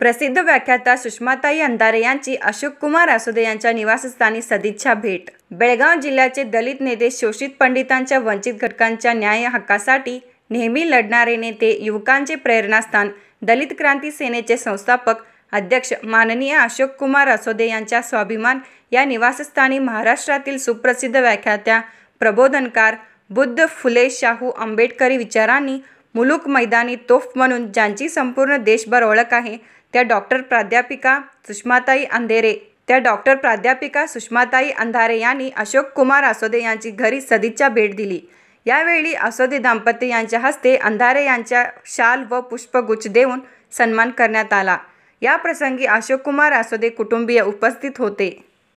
प्रसिद्ध व्याख्याता सुषमाताई अंधारे यांची अशोक कुमार असोदे यांच्या निवासस्थानी सदिच्छा भेट बेळगाव जिल्ह्याचे दलित नेते शोषित पंडितांच्या वंचित घटकांच्या न्याय हक्कासाठी नेहमी लढणारे नेते युवकांचे प्रेरणास्थान दलित क्रांती सेनेचे संस्थापक अध्यक्ष माननीय अशोक कुमार असोदे यांच्या स्वाभिमान या निवासस्थानी महाराष्ट्रातील सुप्रसिद्ध व्याख्यात्या प्रबोधनकार बुद्ध फुले शाहू आंबेडकरी विचारांनी मुलूक मैदानी तोफ म्हणून ज्यांची संपूर्ण देशभर ओळख आहे त्या डॉक्टर प्राध्यापिका सुषमाताई अंधेरे त्या डॉक्टर प्राध्यापिका सुषमाताई अंधारे यांनी अशोक कुमार असोदे यांची घरी सदिच्छा भेट दिली यावेळी असोदे दाम्पत्य यांच्या हस्ते अंधारे यांच्या शाल व पुष्पगुच्छ देऊन सन्मान करण्यात आला या प्रसंगी अशोक कुमार असोदे कुटुंबीय उपस्थित होते